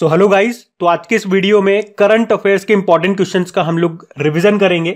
so hello guys तो आज के इस वीडियो में करंट अफेयर्स के इंपॉर्टेंट क्वेश्चंस का हम लोग रिविजन करेंगे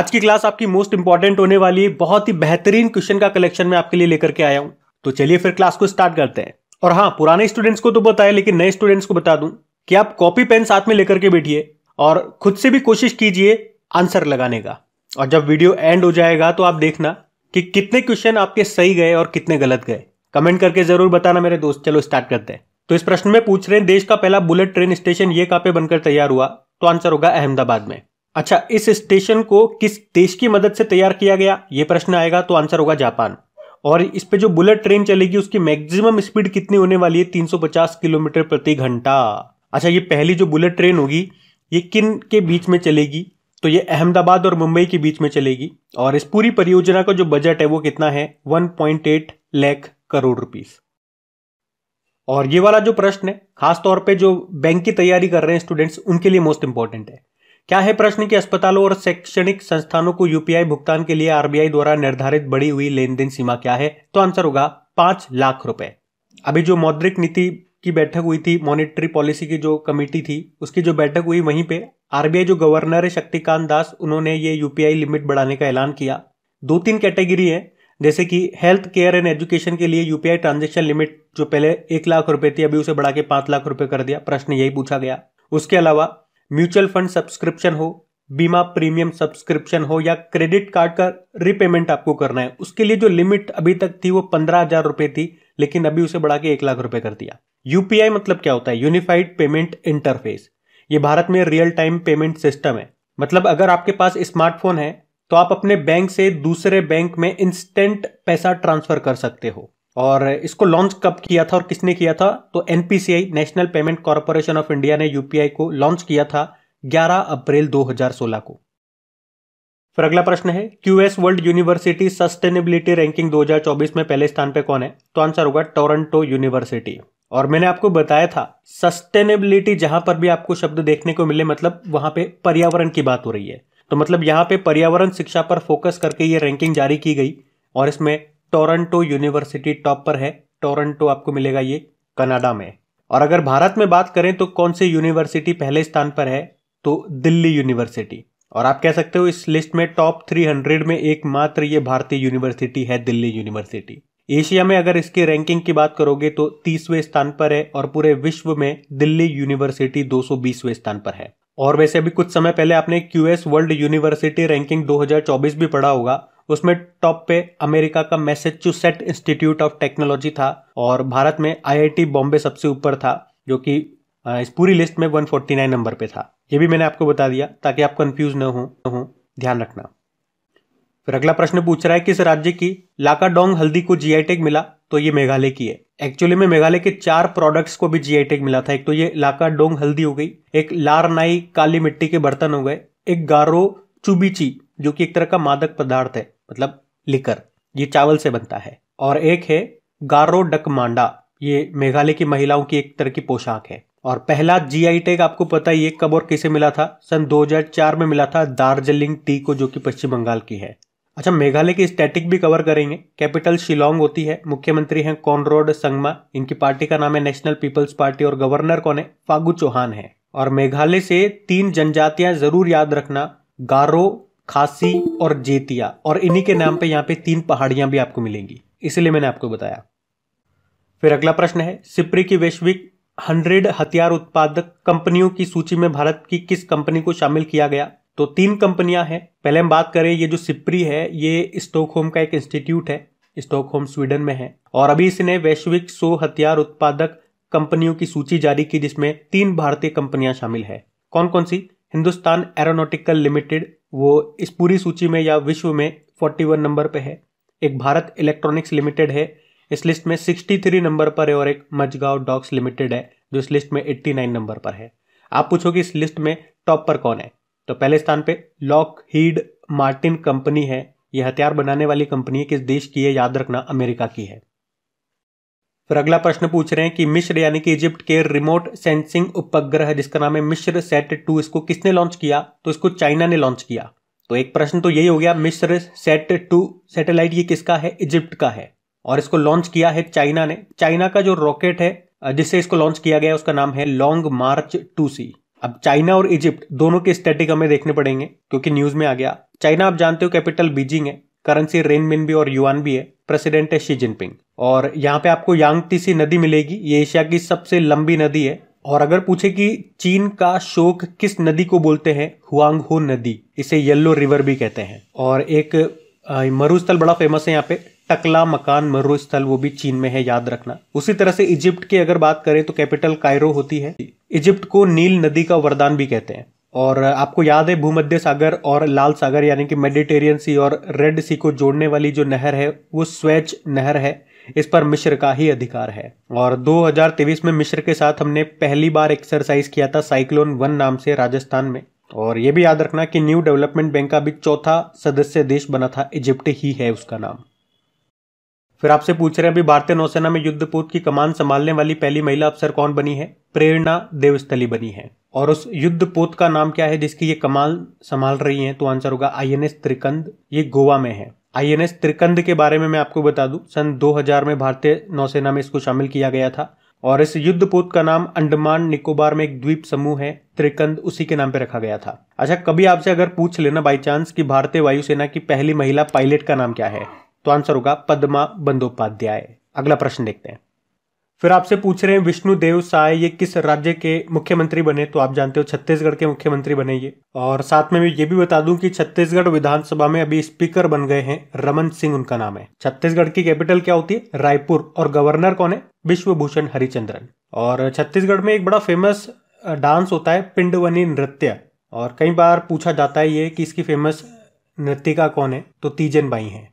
आज की क्लास आपकी मोस्ट इंपॉर्टेंट होने वाली है बहुत ही बेहतरीन क्वेश्चन का कलेक्शन मैं आपके लिए लेकर के आया हूं तो चलिए फिर क्लास को स्टार्ट करते हैं और हाँ पुराने स्टूडेंट्स को तो बताया लेकिन नए स्टूडेंट्स को बता दूं कि आप कॉपी पेन साथ में लेकर के बैठिए और खुद से भी कोशिश कीजिए आंसर लगाने का और जब वीडियो एंड हो जाएगा तो आप देखना कि कितने क्वेश्चन आपके सही गए और कितने गलत गए कमेंट करके जरूर बताना मेरे दोस्त चलो स्टार्ट करते हैं तो इस प्रश्न में पूछ रहे हैं देश का पहला बुलेट ट्रेन स्टेशन ये कहाँ पे बनकर तैयार हुआ तो आंसर होगा अहमदाबाद में अच्छा इस स्टेशन को किस देश की मदद से तैयार किया गया ये प्रश्न आएगा तो आंसर होगा जापान और इस पे जो बुलेट ट्रेन चलेगी उसकी मैक्सिमम स्पीड कितनी होने वाली है 350 किलोमीटर प्रति घंटा अच्छा ये पहली जो बुलेट ट्रेन होगी ये किन के बीच में चलेगी तो ये अहमदाबाद और मुंबई के बीच में चलेगी और इस पूरी परियोजना का जो बजट है वो कितना है 1.8 लाख करोड़ रुपीज और ये वाला जो प्रश्न है खासतौर पे जो बैंक की तैयारी कर रहे हैं स्टूडेंट्स उनके लिए मोस्ट इंपॉर्टेंट है क्या है प्रश्न कि अस्पतालों और शैक्षणिक संस्थानों को यूपीआई भुगतान के लिए आरबीआई द्वारा निर्धारित बढ़ी हुई लेन देन सीमा क्या है तो आंसर होगा पांच लाख रुपए अभी जो मौद्रिक नीति की बैठक हुई थी मॉनिटरी पॉलिसी की जो कमेटी थी उसकी जो बैठक हुई वहीं पे आरबीआई जो गवर्नर है शक्तिकांत दास उन्होंने ये यूपीआई लिमिट बढ़ाने का ऐलान किया दो तीन कैटेगरी है जैसे कि हेल्थ केयर एंड एजुकेशन के लिए यूपीआई ट्रांजेक्शन लिमिट जो पहले एक लाख रुपए थी अभी उसे बढ़ा के पांच लाख रुपए कर दिया प्रश्न यही पूछा गया उसके अलावा म्यूचुअल फंड सब्सक्रिप्शन हो बीमा प्रीमियम सब्सक्रिप्शन हो या क्रेडिट कार्ड का रिपेमेंट आपको करना है उसके लिए जो लिमिट अभी तक थी वो पंद्रह हजार रुपए थी लेकिन अभी उसे बढ़ा के एक लाख रुपए कर दिया यूपीआई मतलब क्या होता है यूनिफाइड पेमेंट इंटरफेस ये भारत में रियल टाइम पेमेंट सिस्टम है मतलब अगर आपके पास स्मार्टफोन है तो आप अपने बैंक से दूसरे बैंक में इंस्टेंट पैसा ट्रांसफर कर सकते हो और इसको लॉन्च कब किया था और किसने किया था तो NPCI national payment corporation of India ने यूपीआई को लॉन्च किया था 11 अप्रैल 2016 को फिर अगला प्रश्न है QS world university sustainability ranking 2024 में पहले स्थान पे कौन है तो आंसर होगा टोरंटो यूनिवर्सिटी और मैंने आपको बताया था सस्टेनेबिलिटी जहां पर भी आपको शब्द देखने को मिले मतलब वहां पे पर्यावरण की बात हो रही है तो मतलब यहाँ पे पर्यावरण शिक्षा पर फोकस करके ये रैंकिंग जारी की गई और इसमें टोरंटो यूनिवर्सिटी टॉप पर है टोरंटो आपको मिलेगा ये कनाडा में और अगर भारत में बात करें तो कौन सी यूनिवर्सिटी पहले स्थान पर है तो दिल्ली यूनिवर्सिटी और आप कह सकते हो इस लिस्ट में टॉप 300 में एकमात्र ये भारतीय यूनिवर्सिटी है दिल्ली यूनिवर्सिटी एशिया में अगर इसकी रैंकिंग की बात करोगे तो तीसवें स्थान पर है और पूरे विश्व में दिल्ली यूनिवर्सिटी दो स्थान पर है और वैसे अभी कुछ समय पहले आपने Q S world university ranking 2024 भी पढ़ा होगा उसमें टॉप पे अमेरिका का मैसेच्यूसेट इंस्टीट्यूट ऑफ टेक्नोलॉजी था और भारत में आईआईटी बॉम्बे सबसे ऊपर था जो कि इस पूरी लिस्ट में 149 नंबर पे था ये भी मैंने आपको बता दिया ताकि आप कंफ्यूज न हो न हो ध्यान रखना फिर अगला प्रश्न पूछ रहा है किस राज्य की लाकाडोंग हल्दी को जीआई मिला तो ये मेघालय की है एक्चुअली में मेघालय के चार प्रोडक्ट्स को भी जीआई टैग मिला था एक तो ये लाका डोंग हल्दी हो गई एक लारनाई काली मिट्टी के बर्तन हो गए एक गारो चुबीची जो कि एक तरह का मादक पदार्थ है मतलब लिकर ये चावल से बनता है और एक है गारो मांडा ये मेघालय की महिलाओं की एक तरह की पोशाक है और पहला जीआई टैग आपको पता ही है कब और किसे मिला था सन 2004 में मिला था दार्जिलिंग टी को जो कि पश्चिम बंगाल की है अच्छा मेघालय की स्टैटिक भी कवर करेंगे कैपिटल शिलोंग होती है मुख्यमंत्री हैं कॉनरोड संगमा इनकी पार्टी का नाम है नेशनल पीपल्स पार्टी और गवर्नर कौन है फागू चौहान है और मेघालय से तीन जनजातियां जरूर याद रखना गारो खासी और जेतिया और इन्हीं के नाम पे यहाँ पे तीन पहाड़ियां भी आपको मिलेंगी इसलिए मैंने आपको बताया फिर अगला प्रश्न है सिप्री की वैश्विक हंड्रेड हथियार उत्पादक कंपनियों की सूची में भारत की किस कंपनी को शामिल किया गया तो तीन कंपनियां हैं पहले हम बात करें ये जो सिप्री है ये स्टोकहोम का एक इंस्टीट्यूट है स्टॉकहोम स्वीडन में है और अभी इसने वैश्विक सो हथियार उत्पादक कंपनियों की सूची जारी की जिसमें तीन भारतीय कंपनियां शामिल है कौन कौन सी हिंदुस्तान एरोनोटिकल लिमिटेड वो इस पूरी सूची में या विश्व में 41 नंबर पे है एक भारत इलेक्ट्रॉनिक्स लिमिटेड है इस लिस्ट में 63 नंबर पर है और एक मजगांव डॉक्स लिमिटेड है जो इस लिस्ट में 89 नंबर पर है आप पूछो कि इस लिस्ट में टॉप पर कौन है तो पहले स्थान पे लॉक हीड मार्टिन कंपनी है यह हथियार बनाने वाली कंपनी किस देश की है याद रखना अमेरिका की है फिर अगला प्रश्न पूछ रहे हैं कि मिश्र यानी कि इजिप्ट के रिमोट सेंसिंग उपग्रह जिसका नाम है मिश्र सेट टू इसको किसने लॉन्च किया तो इसको चाइना ने लॉन्च किया तो एक प्रश्न तो यही हो गया मिश्र सेट टू सैटेलाइट ये किसका है इजिप्ट का है और इसको लॉन्च किया है चाइना ने चाइना का जो रॉकेट है जिससे इसको लॉन्च किया गया उसका नाम है लॉन्ग मार्च टू सी अब चाइना और इजिप्ट दोनों के स्टैटिक हमें देखने पड़ेंगे क्योंकि न्यूज में आ गया चाइना आप जानते हो कैपिटल बीजिंग है करेंसी मिन भी और युआन भी है प्रेसिडेंट है शी जिनपिंग और यहाँ पे आपको यांग तीसी नदी मिलेगी ये एशिया की सबसे लंबी नदी है और अगर पूछे कि चीन का शोक किस नदी को बोलते हैं हुआंग हो नदी इसे येल्लो रिवर भी कहते हैं और एक मरुस्थल बड़ा फेमस है यहाँ पे टकला मकान मरुस्थल वो भी चीन में है याद रखना उसी तरह से इजिप्ट की अगर बात करें तो कैपिटल कायरो होती है इजिप्ट को नील नदी का वरदान भी कहते हैं और आपको याद है भूमध्य सागर और लाल सागर यानी कि मेडिटेरियन सी और रेड सी को जोड़ने वाली जो नहर है वो स्वेच नहर है इस पर मिश्र का ही अधिकार है और 2023 में मिश्र के साथ हमने पहली बार एक्सरसाइज किया था साइक्लोन वन नाम से राजस्थान में और ये भी याद रखना कि न्यू डेवलपमेंट बैंक का भी चौथा सदस्य देश बना था इजिप्ट ही है उसका नाम फिर आपसे पूछ रहे हैं अभी भारतीय नौसेना में युद्धपोत की कमान संभालने वाली पहली महिला अफसर कौन बनी है प्रेरणा देवस्थली बनी है और उस युद्धपोत का नाम क्या है जिसकी ये कमान संभाल रही हैं तो आंसर होगा आईएनएस त्रिकंद ये गोवा में है आईएनएस त्रिकंद के बारे में मैं आपको बता दूं सन 2000 में भारतीय नौसेना में इसको शामिल किया गया था और इस युद्धपोत का नाम अंडमान निकोबार में एक द्वीप समूह है त्रिकंद उसी के नाम पे रखा गया था अच्छा कभी आपसे अगर पूछ लेना बाई चांस कि भारतीय वायुसेना की पहली महिला पायलट का नाम क्या है तो आंसर होगा पद्मा बंदोपाध्याय अगला प्रश्न देखते हैं फिर आपसे पूछ रहे हैं विष्णु देव साय ये किस राज्य के मुख्यमंत्री बने तो आप जानते हो छत्तीसगढ़ के मुख्यमंत्री बने ये और साथ में ये भी बता दूं कि छत्तीसगढ़ विधानसभा में अभी स्पीकर बन गए हैं रमन सिंह उनका नाम है छत्तीसगढ़ की कैपिटल क्या होती है रायपुर और गवर्नर कौन है विश्वभूषण हरिचंद्रन और छत्तीसगढ़ में एक बड़ा फेमस डांस होता है पिंडवनी नृत्य और कई बार पूछा जाता है ये कि इसकी फेमस नृत्यिका कौन है तो तीजन बाई हैं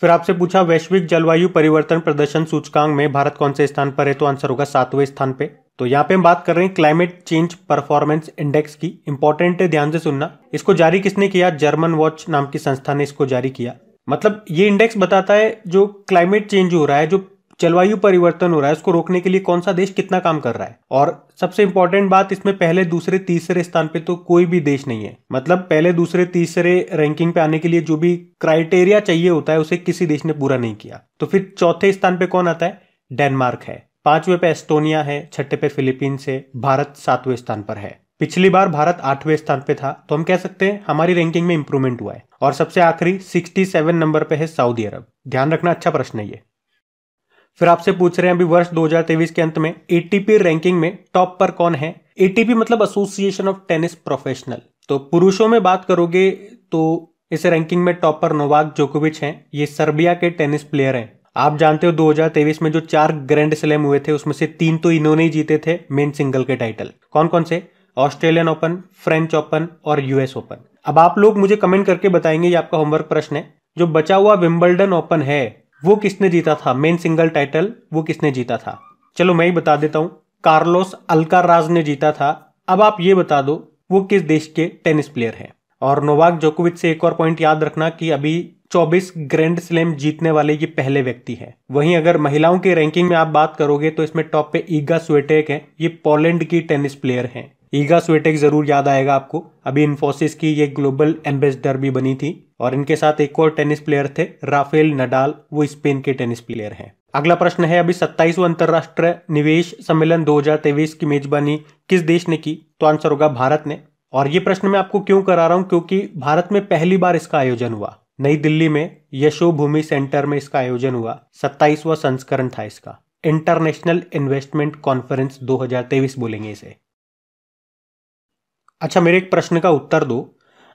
फिर आपसे पूछा वैश्विक जलवायु परिवर्तन प्रदर्शन सूचकांक में भारत कौन से स्थान पर है तो आंसर होगा सातवें स्थान पे तो यहाँ पे हम बात कर रहे हैं क्लाइमेट चेंज परफॉर्मेंस इंडेक्स की इंपॉर्टेंट है ध्यान से सुनना इसको जारी किसने किया जर्मन वॉच नाम की संस्था ने इसको जारी किया मतलब ये इंडेक्स बताता है जो क्लाइमेट चेंज हो रहा है जो जलवायु परिवर्तन हो रहा है उसको रोकने के लिए कौन सा देश कितना काम कर रहा है और सबसे इंपॉर्टेंट बात इसमें पहले दूसरे तीसरे स्थान पे तो कोई भी देश नहीं है मतलब पहले दूसरे तीसरे रैंकिंग पे आने के लिए जो भी क्राइटेरिया चाहिए होता है उसे किसी देश ने पूरा नहीं किया तो फिर चौथे स्थान पे कौन आता है डेनमार्क है पांचवें पे एस्टोनिया है छठे पे फिलीपींस है भारत सातवें स्थान पर है पिछली बार भारत आठवें स्थान पे था तो हम कह सकते हैं हमारी रैंकिंग में इंप्रूवमेंट हुआ है और सबसे आखिरी 67 नंबर पे है सऊदी अरब ध्यान रखना अच्छा प्रश्न है ये फिर आपसे पूछ रहे हैं अभी वर्ष 2023 के अंत में एटीपी रैंकिंग में टॉप पर कौन है एटीपी मतलब एसोसिएशन ऑफ टेनिस प्रोफेशनल तो पुरुषों में बात करोगे तो इस रैंकिंग में टॉप पर नोवाक जोकोविच हैं ये सर्बिया के टेनिस प्लेयर हैं आप जानते हो 2023 में जो चार ग्रैंड स्लैम हुए थे उसमें से तीन तो इन्होंने ही जीते थे मेन सिंगल के टाइटल कौन कौन से ऑस्ट्रेलियन ओपन फ्रेंच ओपन और यूएस ओपन अब आप लोग मुझे कमेंट करके बताएंगे ये आपका होमवर्क प्रश्न है जो बचा हुआ विम्बल्डन ओपन है वो किसने जीता था मेन सिंगल टाइटल वो किसने जीता था चलो मैं ही बता देता हूं कार्लोस अलकाराज ने जीता था अब आप ये बता दो वो किस देश के टेनिस प्लेयर हैं और नोवाक जोकोविच से एक और पॉइंट याद रखना कि अभी 24 ग्रैंड स्लैम जीतने वाले ये पहले व्यक्ति है वहीं अगर महिलाओं के रैंकिंग में आप बात करोगे तो इसमें टॉप पे ईगा स्वेटेक है ये पोलैंड की टेनिस प्लेयर हैं ईगा स्वेटेक जरूर याद आएगा आपको अभी इन्फोसिस की ये ग्लोबल एम्बेसडर भी बनी थी और इनके साथ एक और टेनिस प्लेयर थे राफेल नडाल वो स्पेन के टेनिस प्लेयर हैं अगला प्रश्न है अभी सत्ताईसवा अंतर्राष्ट्रीय निवेश सम्मेलन 2023 की मेजबानी किस देश ने की तो आंसर होगा भारत ने और ये प्रश्न मैं आपको क्यों करा रहा हूँ क्योंकि भारत में पहली बार इसका आयोजन हुआ नई दिल्ली में यशो भूमि सेंटर में इसका आयोजन हुआ सत्ताईसवा संस्करण था इसका इंटरनेशनल इन्वेस्टमेंट कॉन्फ्रेंस 2023 बोलेंगे इसे अच्छा मेरे एक प्रश्न का उत्तर दो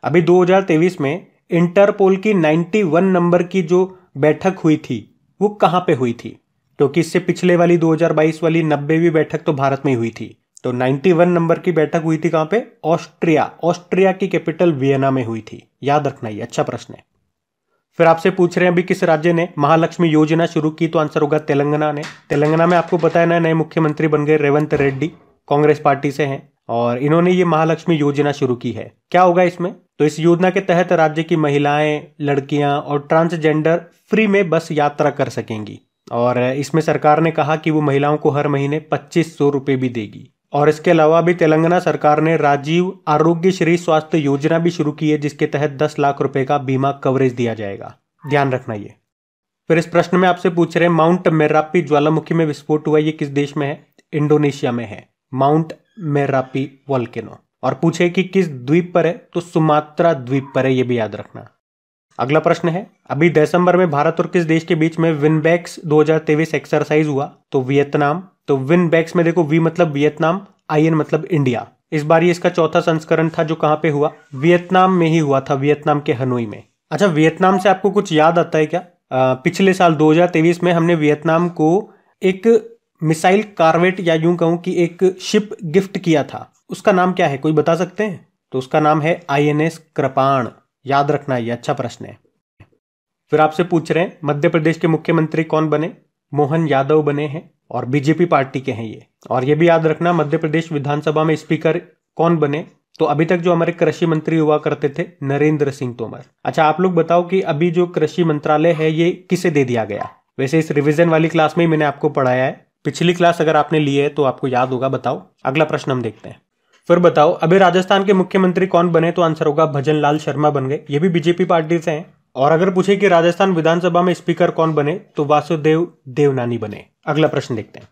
अभी 2023 में इंटरपोल की 91 नंबर की जो बैठक हुई थी वो कहाँ पे हुई थी क्योंकि इससे पिछले वाली 2022 वाली नब्बेवीं बैठक तो भारत में हुई थी तो 91 नंबर की बैठक हुई थी कहाँ पे ऑस्ट्रिया ऑस्ट्रिया की कैपिटल वियना में हुई थी याद रखना ये अच्छा प्रश्न है फिर आपसे पूछ रहे हैं अभी किस राज्य ने महालक्ष्मी योजना शुरू की तो आंसर होगा तेलंगाना ने तेलंगाना में आपको पता है ना नए मुख्यमंत्री बन गए रेवंत रेड्डी कांग्रेस पार्टी से हैं और इन्होंने ये महालक्ष्मी योजना शुरू की है क्या होगा इसमें तो इस योजना के तहत राज्य की महिलाएं लड़कियां और ट्रांसजेंडर फ्री में बस यात्रा कर सकेंगी और इसमें सरकार ने कहा कि वो महिलाओं को हर महीने पच्चीस सौ रुपये भी देगी और इसके अलावा भी तेलंगाना सरकार ने राजीव आरोग्य श्री स्वास्थ्य योजना भी शुरू की है जिसके तहत दस लाख रुपए का बीमा कवरेज दिया जाएगा ध्यान रखना ये फिर इस प्रश्न में आपसे पूछ रहे हैं माउंट मेरापी ज्वालामुखी में विस्फोट हुआ ये किस देश में है इंडोनेशिया में है माउंट मेरापी वॉल्केनो और पूछे कि किस द्वीप पर है तो सुमात्रा द्वीप पर है यह भी याद रखना अगला प्रश्न है अभी दिसंबर में भारत और किस देश के बीच में विनबैक्स दो एक्सरसाइज हुआ तो वियतनाम तो विनबैक्स में देखो वी मतलब वियतनाम आई एन मतलब इंडिया इस बार ये इसका चौथा संस्करण था जो कहां पे हुआ वियतनाम में ही हुआ था वियतनाम के हनोई में अच्छा वियतनाम से आपको कुछ याद आता है क्या आ, पिछले साल दो में हमने वियतनाम को एक मिसाइल कार्वेट या यूं कहूं कि एक शिप गिफ्ट किया था उसका नाम क्या है कोई बता सकते हैं तो उसका नाम है आई एन एस कृपाण याद रखना ये अच्छा प्रश्न है फिर आपसे पूछ रहे हैं मध्य प्रदेश के मुख्यमंत्री कौन बने मोहन यादव बने हैं और बीजेपी पार्टी के हैं ये और ये भी याद रखना मध्य प्रदेश विधानसभा में स्पीकर कौन बने तो अभी तक जो हमारे कृषि मंत्री हुआ करते थे नरेंद्र सिंह तोमर अच्छा आप लोग बताओ कि अभी जो कृषि मंत्रालय है ये किसे दे दिया गया वैसे इस रिवीजन वाली क्लास में ही मैंने आपको पढ़ाया है पिछली क्लास अगर आपने ली है तो आपको याद होगा बताओ अगला प्रश्न हम देखते हैं फिर बताओ अभी राजस्थान के मुख्यमंत्री कौन बने तो आंसर होगा भजन लाल शर्मा बन गए ये भी बीजेपी पार्टी से हैं और अगर पूछे कि राजस्थान विधानसभा में स्पीकर कौन बने तो वासुदेव देवनानी बने अगला प्रश्न देखते हैं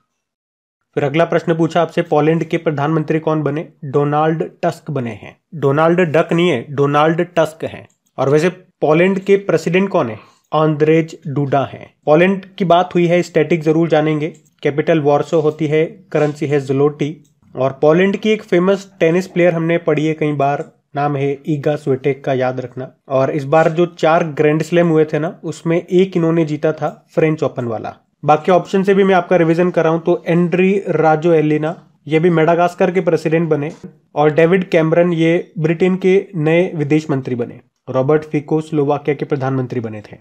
फिर अगला प्रश्न पूछा आपसे पोलैंड के प्रधानमंत्री कौन बने डोनाल्ड टस्क बने हैं डोनाल्ड डक नहीं है डोनाल्ड टस्क है और वैसे पोलैंड के प्रेसिडेंट कौन है आंद्रेज डूडा हैं पोलैंड की बात हुई है स्टैटिक जरूर जानेंगे कैपिटल वॉर्सो होती है करेंसी है जलोटी और पोलैंड की एक फेमस टेनिस प्लेयर हमने पढ़ी है कई बार नाम है ईगा स्वेटेक का याद रखना और इस बार जो चार ग्रैंड स्लैम हुए थे ना उसमें एक इन्होंने जीता था फ्रेंच ओपन वाला बाकी ऑप्शन से भी मैं आपका रिवीजन कराऊं तो एंड्री राजो एलिना ये भी मेडागास्कर के प्रेसिडेंट बने और डेविड कैमरन ये ब्रिटेन के नए विदेश मंत्री बने रॉबर्ट फिको स्लोवाकिया के प्रधानमंत्री बने थे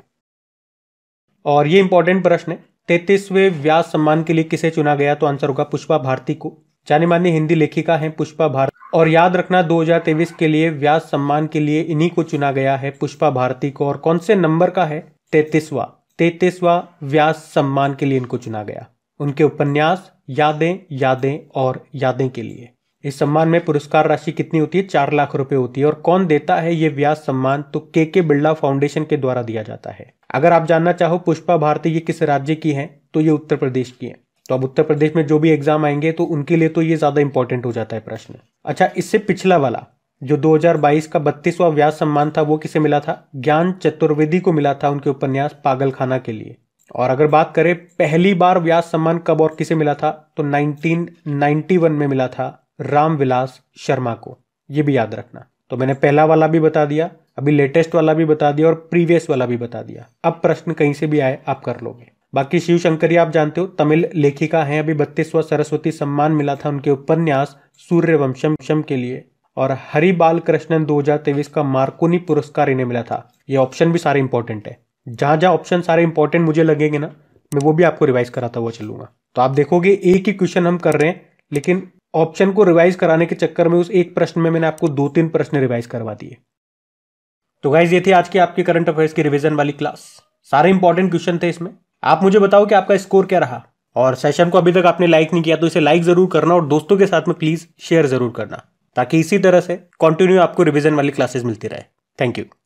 और ये इंपॉर्टेंट प्रश्न है तैतीसवें व्यास सम्मान के लिए किसे चुना गया तो आंसर होगा पुष्पा भारती को जानी मानी हिंदी लेखिका हैं पुष्पा भारती और याद रखना 2023 के लिए व्यास सम्मान के लिए इन्हीं को चुना गया है पुष्पा भारती को और कौन से नंबर का है तैतीसवा तैतीसवा व्यास सम्मान के लिए इनको चुना गया उनके उपन्यास यादें यादें और यादें के लिए इस सम्मान में पुरस्कार राशि कितनी होती है चार लाख रुपए होती है और कौन देता है ये व्यास सम्मान तो के के बिरला फाउंडेशन के द्वारा दिया जाता है अगर आप जानना चाहो पुष्पा भारती ये किस राज्य की है तो ये उत्तर प्रदेश की है तो अब उत्तर प्रदेश में जो भी एग्जाम आएंगे तो उनके लिए तो ये ज्यादा इंपॉर्टेंट हो जाता है प्रश्न अच्छा इससे पिछला वाला जो 2022 का बत्तीसवा व्यास सम्मान था वो किसे मिला था ज्ञान चतुर्वेदी को मिला था उनके उपन्यास पागलखाना के लिए और अगर बात करें पहली बार व्यास सम्मान कब और किसे मिला था तो 1991 में मिला था रामविलास शर्मा को ये भी याद रखना तो मैंने पहला वाला भी बता दिया अभी लेटेस्ट वाला भी बता दिया और प्रीवियस वाला भी बता दिया अब प्रश्न कहीं से भी आए आप कर लोगे बाकी शिव शंकरी आप जानते हो तमिल लेखिका हैं अभी बत्तीसवा सरस्वती सम्मान मिला था उनके उपन्यास सूर्य वंशम के लिए और हरि बाल कृष्णन दो का मार्कोनी पुरस्कार इन्हें मिला था ये ऑप्शन भी सारे इंपॉर्टेंट है जहां जहां ऑप्शन सारे इंपॉर्टेंट मुझे लगेंगे ना मैं वो भी आपको रिवाइज कराता हुआ चलूंगा तो आप देखोगे एक ही क्वेश्चन हम कर रहे हैं लेकिन ऑप्शन को रिवाइज कराने के चक्कर में उस एक प्रश्न में मैंने आपको दो तीन प्रश्न रिवाइज करवा दिए तो गाइज ये थी आज की आपकी करंट अफेयर्स की रिविजन वाली क्लास सारे इंपॉर्टेंट क्वेश्चन थे इसमें आप मुझे बताओ कि आपका स्कोर क्या रहा और सेशन को अभी तक आपने लाइक नहीं किया तो इसे लाइक जरूर करना और दोस्तों के साथ में प्लीज शेयर जरूर करना ताकि इसी तरह से कंटिन्यू आपको रिविजन वाली क्लासेस मिलती रहे थैंक यू